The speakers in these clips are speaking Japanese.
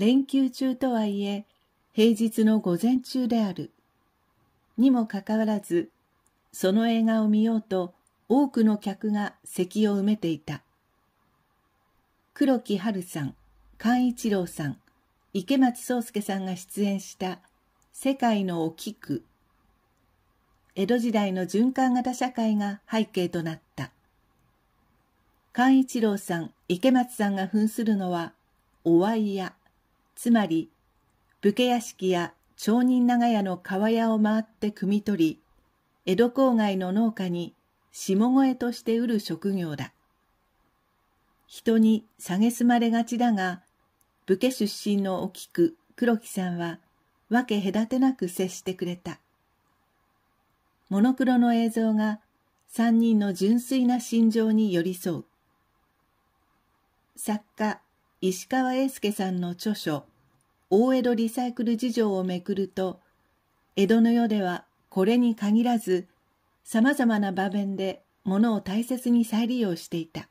連休中とはいえ平日の午前中であるにもかかわらずその映画を見ようと多くの客が席を埋めていた黒木春さん寛一郎さん池松壮亮さんが出演した「世界のお菊」江戸時代の循環型社会が背景となった寛一郎さん池松さんが扮するのはお会いやつまり武家屋敷や町人長屋の川屋を回って汲み取り江戸郊外の農家に下越として売る職業だ人に蔑まれがちだが武家出身のお菊黒木さんは分け隔てなく接してくれたモノクロの映像が3人の純粋な心情に寄り添う作家石川英介さんの著書大江戸リサイクル事情をめくると江戸の世ではこれに限らずさまざまな場面で物を大切に再利用していた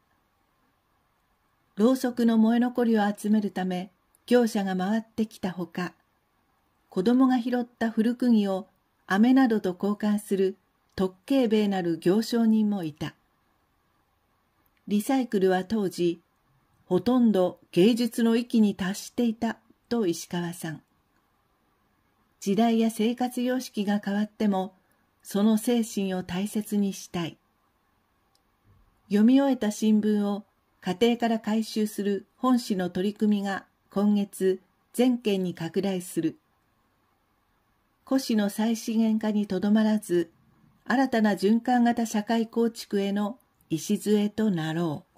ろうそくの燃え残りを集めるため業者が回ってきたほか子供が拾った古釘を飴などと交換する特警兵なる行商人もいたリサイクルは当時ほとんど芸術の域に達していたと石川さん。時代や生活様式が変わっても、その精神を大切にしたい。読み終えた新聞を家庭から回収する本誌の取り組みが今月全県に拡大する。古紙の再資源化にとどまらず、新たな循環型社会構築への礎となろう。